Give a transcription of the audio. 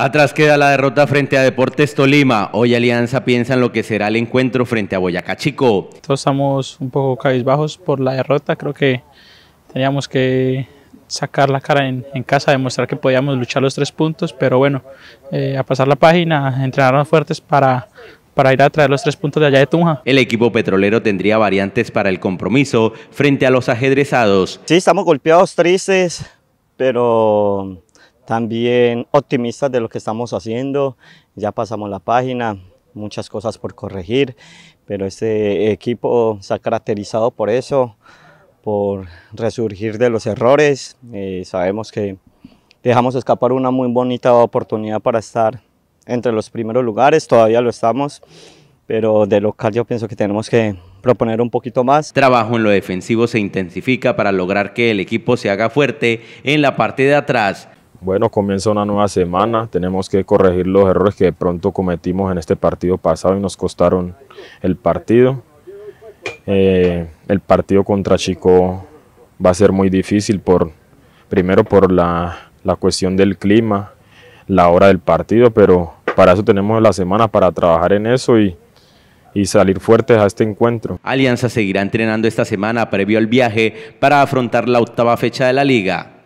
Atrás queda la derrota frente a Deportes Tolima. Hoy Alianza piensa en lo que será el encuentro frente a Boyacá Chico. Todos estamos un poco cabizbajos por la derrota. Creo que teníamos que sacar la cara en, casa, demostrar que podíamos luchar los tres puntos. Pero bueno, eh, a pasar la página, entrenarnos fuertes para para ir a traer los tres puntos de allá de Tunja. El equipo petrolero tendría variantes para el compromiso frente a los ajedrezados. Sí, estamos golpeados, tristes, pero también optimistas de lo que estamos haciendo, ya pasamos la página, muchas cosas por corregir, pero este equipo se ha caracterizado por eso, por resurgir de los errores, eh, sabemos que dejamos escapar una muy bonita oportunidad para estar entre los primeros lugares, todavía lo estamos, pero de local yo pienso que tenemos que proponer un poquito más. Trabajo en lo defensivo se intensifica para lograr que el equipo se haga fuerte en la parte de atrás, bueno, comienza una nueva semana, tenemos que corregir los errores que de pronto cometimos en este partido pasado y nos costaron el partido. Eh, el partido contra Chico va a ser muy difícil, por, primero por la, cuestión del clima, la hora del partido, pero para eso tenemos la semana para trabajar en eso y, y salir fuertes a este encuentro. Alianza seguirá entrenando esta semana previo al viaje para afrontar la octava fecha de la liga.